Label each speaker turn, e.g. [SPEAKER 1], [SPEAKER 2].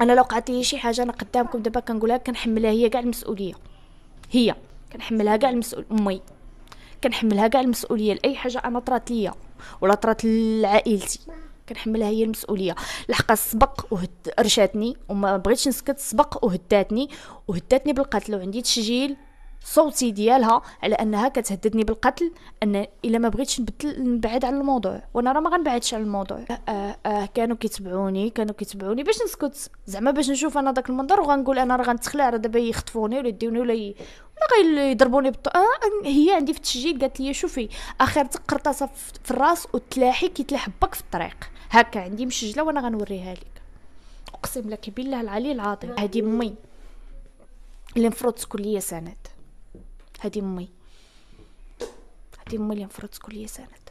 [SPEAKER 1] انا لو وقعت لي شي حاجه انا قدامكم دابا كنقولها كنحملها هي كاع المسؤوليه هي كنحملها كاع المسؤول امي كنحملها كاع المسؤوليه لاي حاجه انا طرات ليا ولا طرات لعائلتي كنحملها هي المسؤوليه لحقا سبق وهد رشاتني وما بغيتش نسكت سبق وهداتني وهداتني بالقتل وعندي تسجيل صوتي ديالها على انها كتهددني بالقتل ان الا ما بغيتش نبدل نبعد على الموضوع وانا راه ما غنبعدش على الموضوع أه،, آه آه كانوا كيتبعوني كانوا كيتبعوني باش نسكت زعما باش نشوف انا داك المنظر وغنقول انا راه غنتخلع راه دابا يخطفوني ولا يديوني ولا ولا يضربوني بالط... آه هي عندي في التسجيل قالت لي شوفي اخر قرطاسه في الراس وتلاحي كيتلاح بك في الطريق هكا عندي مسجله وانا غنوريها لك اقسم لك بالله العلي العظيم هذه مي اللي مفروض تكون ليا سند هادي امي هادي امي اللي انفرضت كل سنه